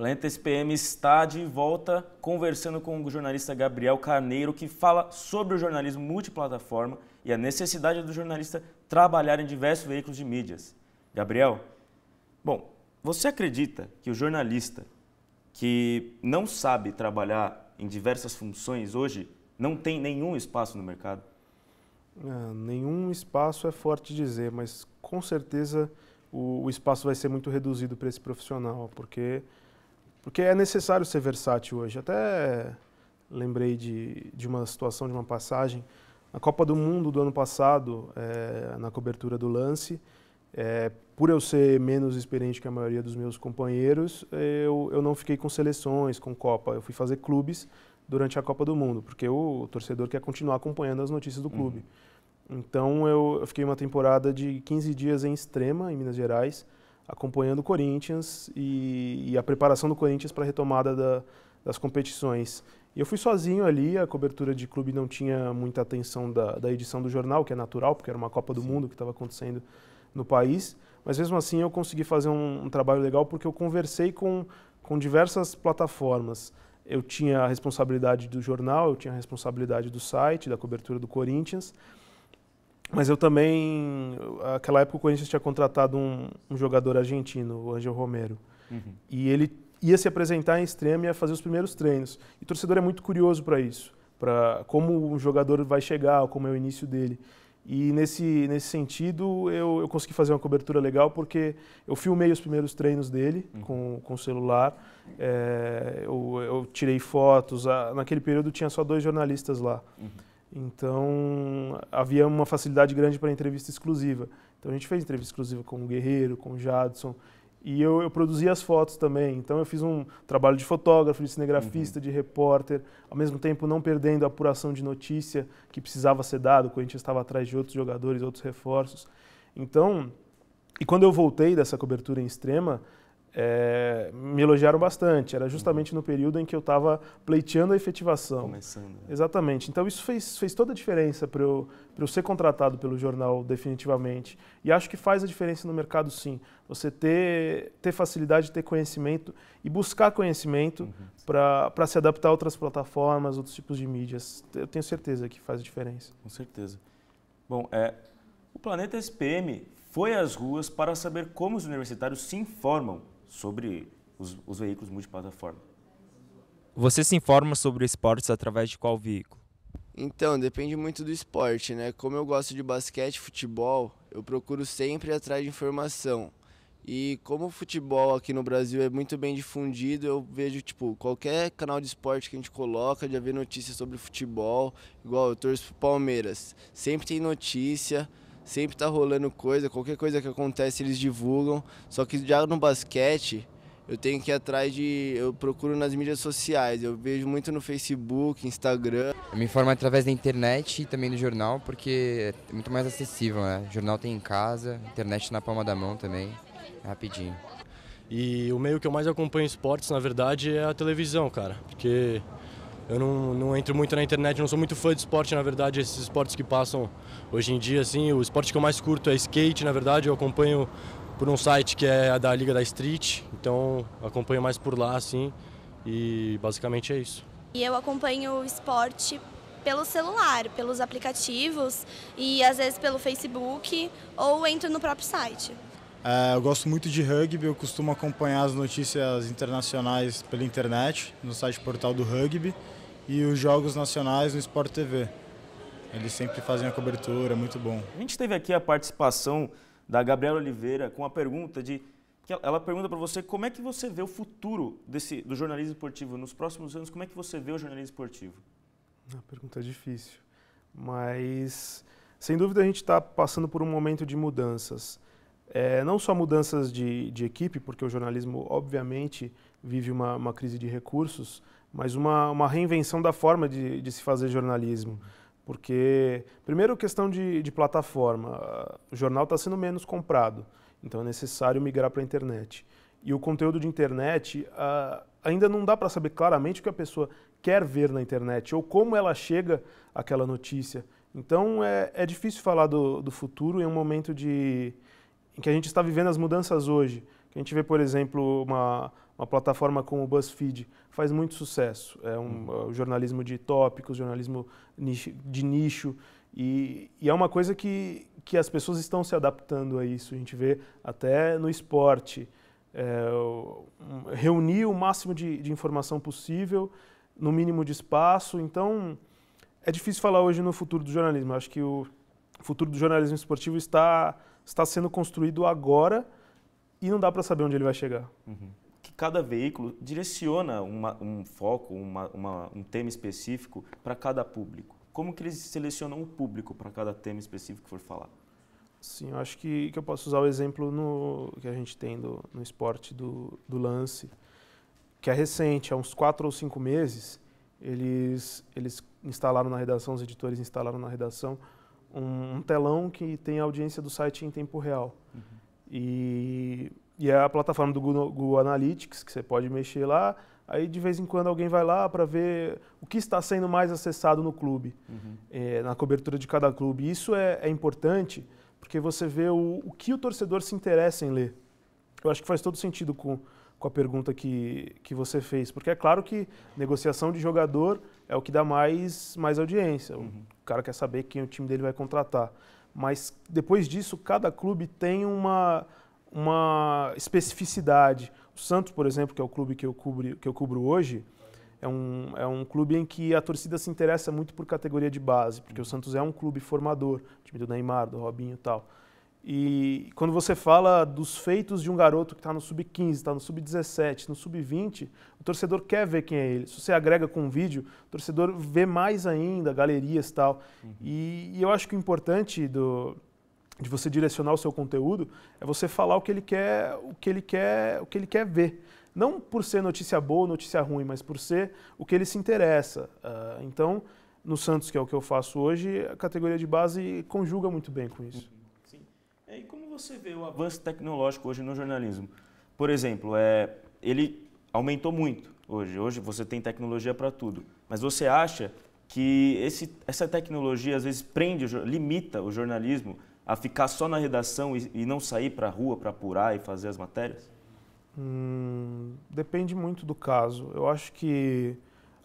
Planeta SPM está de volta conversando com o jornalista Gabriel Carneiro, que fala sobre o jornalismo multiplataforma e a necessidade do jornalista trabalhar em diversos veículos de mídias. Gabriel, bom, você acredita que o jornalista que não sabe trabalhar em diversas funções hoje não tem nenhum espaço no mercado? É, nenhum espaço é forte dizer, mas com certeza o, o espaço vai ser muito reduzido para esse profissional, porque porque é necessário ser versátil hoje. Até lembrei de, de uma situação, de uma passagem. Na Copa do Mundo do ano passado, é, na cobertura do lance, é, por eu ser menos experiente que a maioria dos meus companheiros, eu, eu não fiquei com seleções, com Copa. Eu fui fazer clubes durante a Copa do Mundo, porque o torcedor quer continuar acompanhando as notícias do uhum. clube. Uhum. Então eu, eu fiquei uma temporada de 15 dias em Extrema, em Minas Gerais, acompanhando o Corinthians e, e a preparação do Corinthians para a retomada da, das competições. E eu fui sozinho ali, a cobertura de clube não tinha muita atenção da, da edição do jornal, que é natural, porque era uma Copa do Sim. Mundo que estava acontecendo no país. Mas mesmo assim eu consegui fazer um, um trabalho legal porque eu conversei com, com diversas plataformas. Eu tinha a responsabilidade do jornal, eu tinha a responsabilidade do site, da cobertura do Corinthians. Mas eu também, naquela época o Corinthians tinha contratado um, um jogador argentino, o Angel Romero. Uhum. E ele ia se apresentar em extremo e ia fazer os primeiros treinos. E o torcedor é muito curioso para isso, para como um jogador vai chegar, como é o início dele. E nesse, nesse sentido eu, eu consegui fazer uma cobertura legal porque eu filmei os primeiros treinos dele uhum. com, com o celular, é, eu, eu, tirei fotos. Ah, naquele período tinha só dois jornalistas lá. Uhum. Então, havia uma facilidade grande para entrevista exclusiva. Então, a gente fez entrevista exclusiva com o Guerreiro, com o Jadson. E eu, eu produzia as fotos também. Então, eu fiz um trabalho de fotógrafo, de cinegrafista, uhum. de repórter, ao mesmo tempo não perdendo a apuração de notícia que precisava ser dado. O Corinthians estava atrás de outros jogadores, outros reforços. Então, e quando eu voltei dessa cobertura em extrema, é, me elogiaram bastante. Era justamente no período em que eu estava pleiteando a efetivação. Começando. Né? Exatamente. Então isso fez, fez toda a diferença para eu, eu ser contratado pelo jornal definitivamente. E acho que faz a diferença no mercado sim. Você ter, ter facilidade, ter conhecimento e buscar conhecimento uhum. para se adaptar a outras plataformas, outros tipos de mídias. Eu tenho certeza que faz a diferença. Com certeza. Bom, é, o Planeta SPM foi às ruas para saber como os universitários se informam sobre os, os veículos multiplataforma. Você se informa sobre esportes através de qual veículo? Então, depende muito do esporte, né? Como eu gosto de basquete e futebol, eu procuro sempre atrás de informação. E como o futebol aqui no Brasil é muito bem difundido, eu vejo, tipo, qualquer canal de esporte que a gente coloca, já vê notícias sobre futebol. Igual eu torço pro Palmeiras. Sempre tem notícia sempre tá rolando coisa, qualquer coisa que acontece eles divulgam. Só que já no basquete, eu tenho que ir atrás de. Eu procuro nas mídias sociais, eu vejo muito no Facebook, Instagram. Eu me informo através da internet e também do jornal, porque é muito mais acessível, né? O jornal tem em casa, internet na palma da mão também, é rapidinho. E o meio que eu mais acompanho esportes, na verdade, é a televisão, cara, porque eu não, não entro muito na internet, não sou muito fã de esporte, na verdade, esses esportes que passam hoje em dia, assim, o esporte que eu mais curto é skate, na verdade, eu acompanho por um site que é a da Liga da Street, então acompanho mais por lá, assim, e basicamente é isso. E eu acompanho o esporte pelo celular, pelos aplicativos e às vezes pelo Facebook ou entro no próprio site. É, eu gosto muito de rugby, eu costumo acompanhar as notícias internacionais pela internet, no site portal do rugby e os jogos nacionais no Sport TV. Eles sempre fazem a cobertura, é muito bom. A gente teve aqui a participação da Gabriela Oliveira com a pergunta de ela pergunta para você como é que você vê o futuro desse, do jornalismo esportivo nos próximos anos. Como é que você vê o jornalismo esportivo? Uma ah, pergunta difícil, mas sem dúvida a gente está passando por um momento de mudanças. É, não só mudanças de, de, equipe, porque o jornalismo obviamente vive uma, uma crise de recursos, mas uma, uma reinvenção da forma de, de se fazer jornalismo. Porque, primeiro, questão de, de plataforma. O jornal está sendo menos comprado, então é necessário migrar para a internet. E o conteúdo de internet, uh, ainda não dá para saber claramente o que a pessoa quer ver na internet ou como ela chega àquela notícia. Então é, é difícil falar do, do futuro em um momento de, em que a gente está vivendo as mudanças hoje. a gente vê, por exemplo, uma, uma plataforma como o BuzzFeed faz muito sucesso. É um uhum. É jornalismo de tópicos, jornalismo de nicho. E, e, é uma coisa que, que as pessoas estão se adaptando a isso. A gente vê até no esporte. É, reunir o máximo de, de, informação possível, no mínimo de espaço. Então, é difícil falar hoje no futuro do jornalismo. acho que o futuro do jornalismo esportivo está, está sendo construído agora e não dá para saber onde ele vai chegar. Uhum cada veículo direciona uma, um foco, uma, uma, um tema específico para cada público. Como que eles selecionam o público para cada tema específico que for falar? Sim, eu acho que, que eu posso usar o exemplo no, que a gente tem do, no esporte do, do lance, que é recente, há uns quatro ou cinco meses, eles, eles instalaram na redação, os editores instalaram na redação, um, um telão que tem a audiência do site em tempo real. Uhum. E e é a plataforma do Google, Google Analytics, que você pode mexer lá. Aí de vez em quando alguém vai lá para ver o que está sendo mais acessado no clube, uhum. é, na cobertura de cada clube. Isso é, é importante porque você vê o, o, que o torcedor se interessa em ler. Eu acho que faz todo sentido com, com a pergunta que, que você fez, porque é claro que negociação de jogador é o que dá mais, mais audiência. Uhum. O cara quer saber quem o time dele vai contratar. Mas depois disso, cada clube tem uma uma especificidade. O Santos, por exemplo, que é o clube que eu cubro, que eu cubro hoje, é um, é um clube em que a torcida se interessa muito por categoria de base, porque o Santos é um clube formador, time do Neymar, do Robinho e tal. E quando você fala dos feitos de um garoto que está no sub-15, está no sub-17, no sub-20, o torcedor quer ver quem é ele. Se você agrega com um vídeo, o torcedor vê mais ainda, galerias tal. Uhum. e tal. E eu acho que o importante do, de você direcionar o seu conteúdo é você falar o que ele quer, o que ele quer, o que ele quer ver. Não por ser notícia boa ou notícia ruim, mas por ser o que ele se interessa. Uh, então, no Santos, que é o que eu faço hoje, a categoria de base conjuga muito bem com isso. Sim. É, e como você vê o avanço tecnológico hoje no jornalismo? Por exemplo, é, ele aumentou muito hoje. Hoje você tem tecnologia para tudo. Mas você acha que esse, essa tecnologia às vezes prende, limita o jornalismo a ficar só na redação e, e não sair para a rua para apurar e fazer as matérias? Hum, depende muito do caso. Eu acho que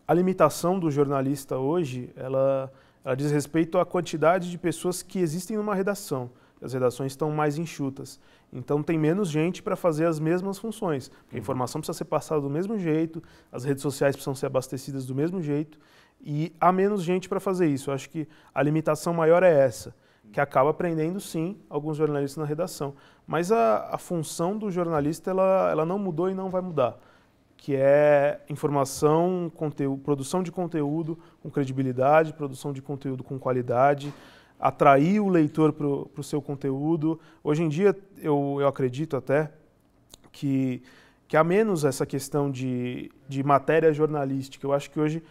a limitação do jornalista hoje, ela, ela diz respeito à quantidade de pessoas que existem numa redação. As redações estão mais enxutas. Então tem menos gente para fazer as mesmas funções. Porque a uhum. informação precisa ser passada do mesmo jeito, as redes sociais precisam ser abastecidas do mesmo jeito e há menos gente para fazer isso. Eu acho que a limitação maior é essa que acaba prendendo, sim, alguns jornalistas na redação. Mas a, a função do jornalista, ela, ela não mudou e não vai mudar, que é informação, conteúdo, produção de conteúdo com credibilidade, produção de conteúdo com qualidade, atrair o leitor para o seu conteúdo. Hoje em dia, eu, eu acredito até que, que há menos essa questão de, de matéria jornalística. Eu acho que hoje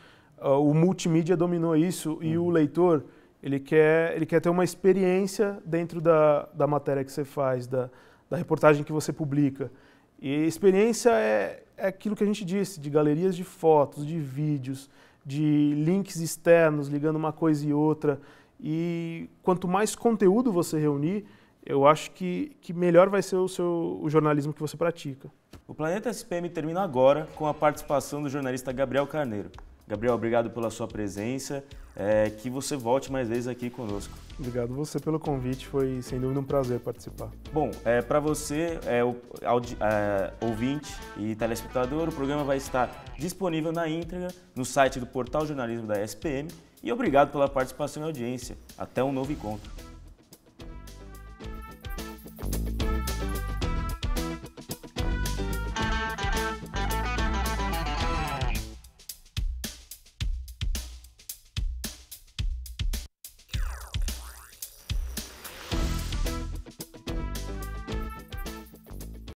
uh, o multimídia dominou isso uhum. e o uhum. leitor ele quer, ele quer ter uma experiência dentro da, da matéria que você faz, da, da reportagem que você publica. E experiência é, é aquilo que a gente disse, de galerias de fotos, de vídeos, de links externos, ligando uma coisa e outra. E quanto mais conteúdo você reunir, eu acho que, que melhor vai ser o, seu, o jornalismo que você pratica. O Planeta SPM termina agora com a participação do jornalista Gabriel Carneiro. Gabriel, obrigado pela sua presença. É, que você volte mais vezes aqui conosco. Obrigado você pelo convite, foi sem dúvida um prazer participar. Bom, é, para você, é, o, audi, é, ouvinte e telespectador, o programa vai estar disponível na íntegra no site do Portal Jornalismo da SPM. E obrigado pela participação e audiência. Até um novo encontro.